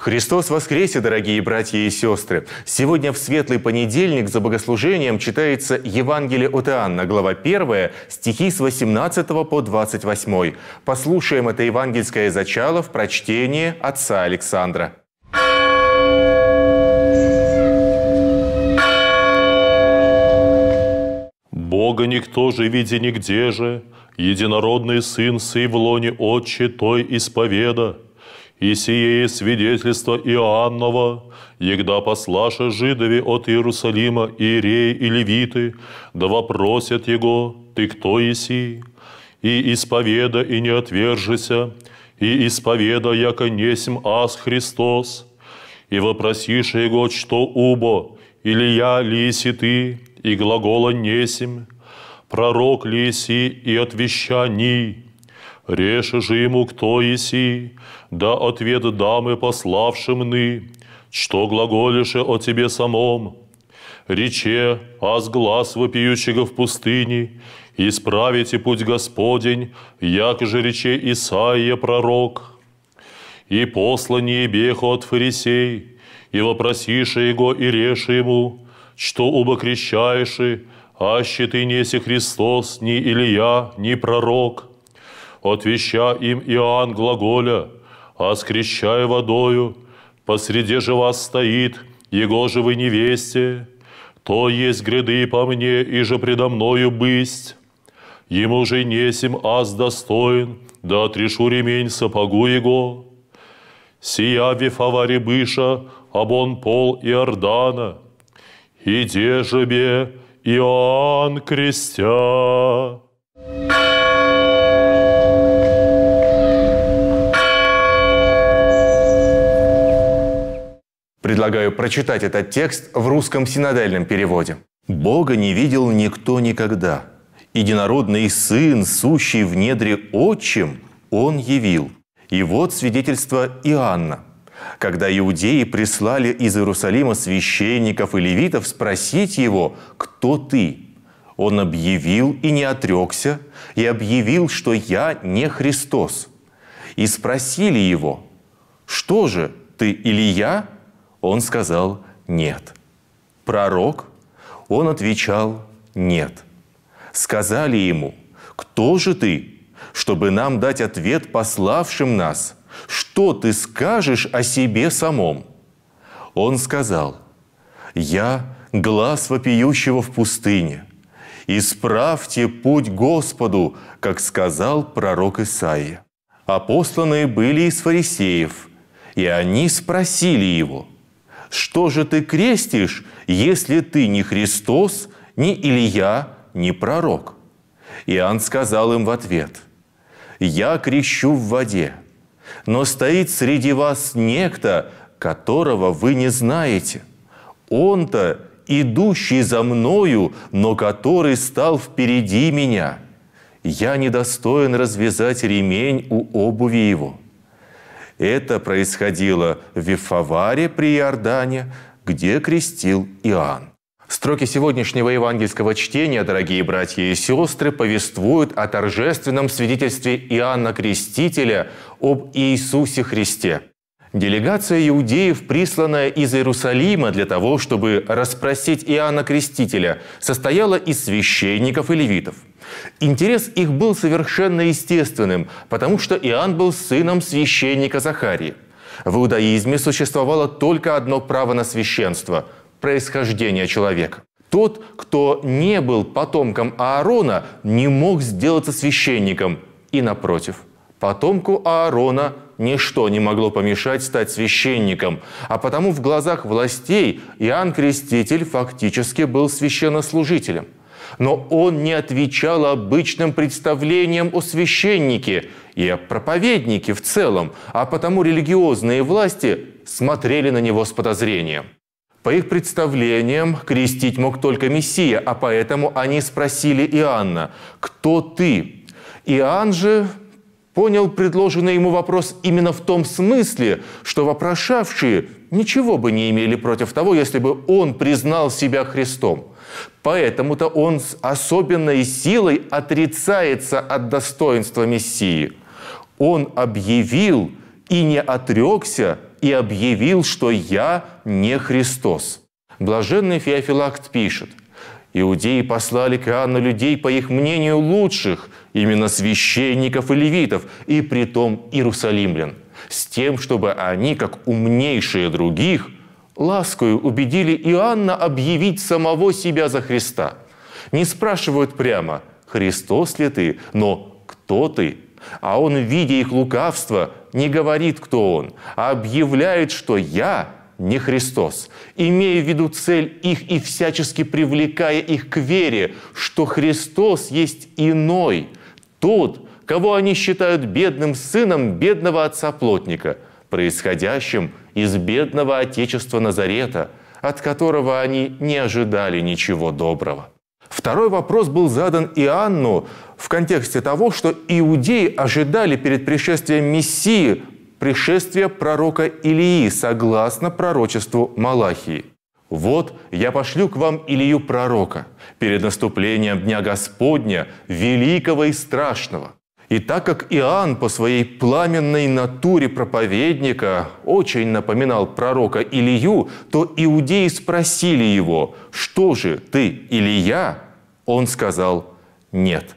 Христос воскресе, дорогие братья и сестры! Сегодня в светлый понедельник за богослужением читается Евангелие от Иоанна, глава 1, стихи с 18 по 28. Послушаем это евангельское зачало в прочтении отца Александра. Бога никто же виде нигде же, единородный Сын сей в лоне Отче той исповеда – и сие свидетельство Иоаннова, егда послаше жидови от Иерусалима иерей и левиты, да вопросят его, ты кто еси? И исповеда, и не отвержися, и исповеда, яко несим аз Христос, и вопросишь его, что убо, или я ли еси ты, и глагола несим? пророк ли еси, и отвещаний? Реши же ему кто еси, да ответ дамы пославшим ны, что глаголеше о тебе самом. Рече, а с глаз вопиющего в пустыне, исправите путь Господень, як же рече Исаия пророк. И послание беху от фарисей, и вопросише его и реши ему, что убокрещаеши, аще ты неси Христос, ни Илья, ни пророк – отвеща им Иоанн глаголя, а скрещая водою, посреди же вас стоит, его же вы невесте, то есть гряды по мне, и же предо мною бысть. Ему же несим, аз достоин, да отрешу ремень сапогу его. Сия вифавари быша, обон пол Иордана. Иде же бе Иоанн крестя. Предлагаю прочитать этот текст в русском синодальном переводе. «Бога не видел никто никогда. Единородный Сын, сущий в недре отчим, Он явил. И вот свидетельство Иоанна. Когда иудеи прислали из Иерусалима священников и левитов спросить его, кто ты, он объявил и не отрекся, и объявил, что я не Христос. И спросили его, что же, ты или я? Он сказал «нет». Пророк? Он отвечал «нет». Сказали ему «Кто же ты, чтобы нам дать ответ пославшим нас? Что ты скажешь о себе самом?» Он сказал «Я – глаз вопиющего в пустыне. Исправьте путь Господу, как сказал пророк Исаия». посланные были из фарисеев, и они спросили его – что же ты крестишь, если ты не Христос, не Илья, не пророк?» Иоанн сказал им в ответ, «Я крещу в воде, но стоит среди вас некто, которого вы не знаете. Он-то, идущий за мною, но который стал впереди меня. Я недостоин развязать ремень у обуви его». Это происходило в Вифаваре при Иордане, где крестил Иоанн. Строки сегодняшнего евангельского чтения, дорогие братья и сестры, повествуют о торжественном свидетельстве Иоанна Крестителя об Иисусе Христе – Делегация иудеев, присланная из Иерусалима для того, чтобы расспросить Иоанна Крестителя, состояла из священников и левитов. Интерес их был совершенно естественным, потому что Иоанн был сыном священника Захарии. В иудаизме существовало только одно право на священство – происхождение человека. Тот, кто не был потомком Аарона, не мог сделаться священником, и напротив, потомку Аарона – ничто не могло помешать стать священником, а потому в глазах властей Иоанн Креститель фактически был священнослужителем. Но он не отвечал обычным представлениям о священнике и о проповеднике в целом, а потому религиозные власти смотрели на него с подозрением. По их представлениям, крестить мог только Мессия, а поэтому они спросили Иоанна, «Кто ты?» Иоанн же понял предложенный ему вопрос именно в том смысле, что вопрошавшие ничего бы не имели против того, если бы он признал себя Христом. Поэтому-то он с особенной силой отрицается от достоинства Мессии. Он объявил и не отрекся, и объявил, что «я не Христос». Блаженный Феофилакт пишет, «Иудеи послали к Иоанну людей, по их мнению, лучших – именно священников и левитов, и притом иерусалимлян, с тем, чтобы они, как умнейшие других, ласкою убедили Иоанна объявить самого себя за Христа. Не спрашивают прямо, Христос ли ты, но кто ты? А он, видя их лукавство, не говорит, кто он, а объявляет, что я не Христос, имея в виду цель их и всячески привлекая их к вере, что Христос есть иной – тот, кого они считают бедным сыном бедного отца-плотника, происходящим из бедного отечества Назарета, от которого они не ожидали ничего доброго. Второй вопрос был задан Иоанну в контексте того, что иудеи ожидали перед пришествием Мессии пришествия пророка Илии, согласно пророчеству Малахии. «Вот я пошлю к вам Илью Пророка перед наступлением Дня Господня, великого и страшного». И так как Иоанн по своей пламенной натуре проповедника очень напоминал пророка Илью, то иудеи спросили его, «Что же ты, Илья?» Он сказал, «Нет».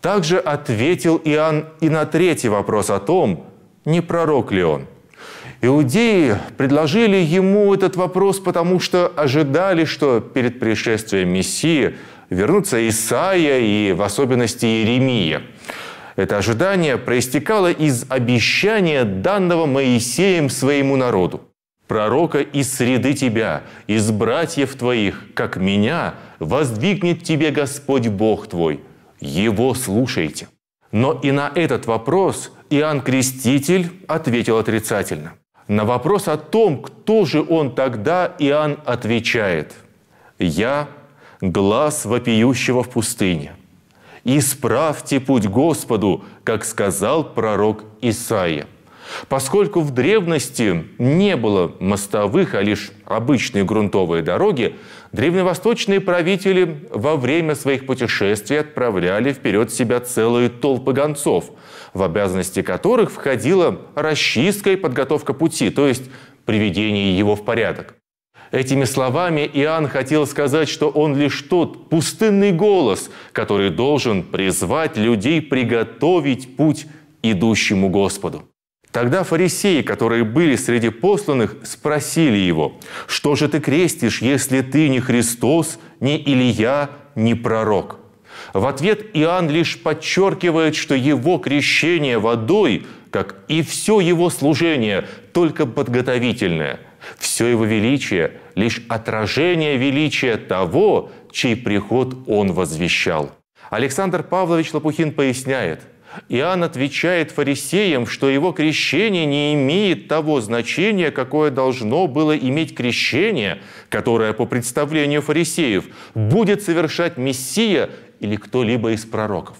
Также ответил Иоанн и на третий вопрос о том, не пророк ли он. Иудеи предложили ему этот вопрос, потому что ожидали, что перед пришествием Мессии вернутся Исаия и в особенности Иеремия. Это ожидание проистекало из обещания, данного Моисеем своему народу. «Пророка из среды тебя, из братьев твоих, как меня, воздвигнет тебе Господь Бог твой. Его слушайте». Но и на этот вопрос Иоанн Креститель ответил отрицательно. На вопрос о том, кто же он тогда, Иоанн отвечает, «Я – глаз вопиющего в пустыне. Исправьте путь Господу, как сказал пророк Исаия». Поскольку в древности не было мостовых, а лишь обычные грунтовые дороги, древневосточные правители во время своих путешествий отправляли вперед себя целые толпы гонцов, в обязанности которых входила расчистка и подготовка пути, то есть приведение его в порядок. Этими словами Иоанн хотел сказать, что он лишь тот пустынный голос, который должен призвать людей приготовить путь идущему Господу. Тогда фарисеи, которые были среди посланных, спросили его, «Что же ты крестишь, если ты не Христос, не Илья, не пророк?» В ответ Иоанн лишь подчеркивает, что его крещение водой, как и все его служение, только подготовительное. Все его величие – лишь отражение величия того, чей приход он возвещал. Александр Павлович Лопухин поясняет – Иоанн отвечает фарисеям, что его крещение не имеет того значения, какое должно было иметь крещение, которое, по представлению фарисеев, будет совершать Мессия или кто-либо из пророков.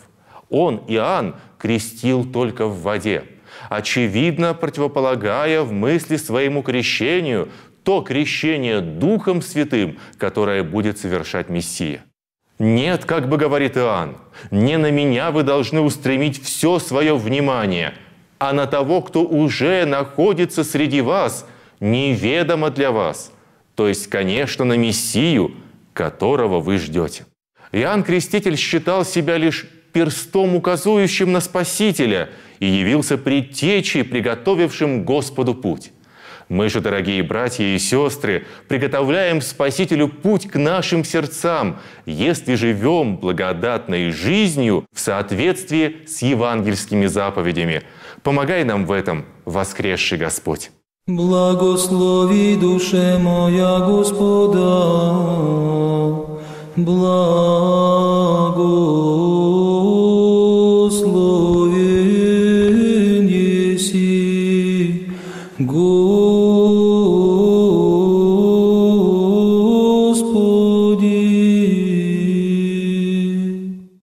Он, Иоанн, крестил только в воде, очевидно противополагая в мысли своему крещению то крещение Духом Святым, которое будет совершать Мессия. Нет, как бы говорит Иоанн, не на меня вы должны устремить все свое внимание, а на того, кто уже находится среди вас, неведомо для вас, то есть, конечно, на Мессию, которого вы ждете. Иоанн Креститель считал себя лишь перстом, указующим на Спасителя, и явился предтечей, приготовившим Господу путь. Мы же, дорогие братья и сестры, приготовляем Спасителю путь к нашим сердцам, если живем благодатной жизнью в соответствии с евангельскими заповедями. Помогай нам в этом, воскресший Господь. Благослови душе моя Господа, благо.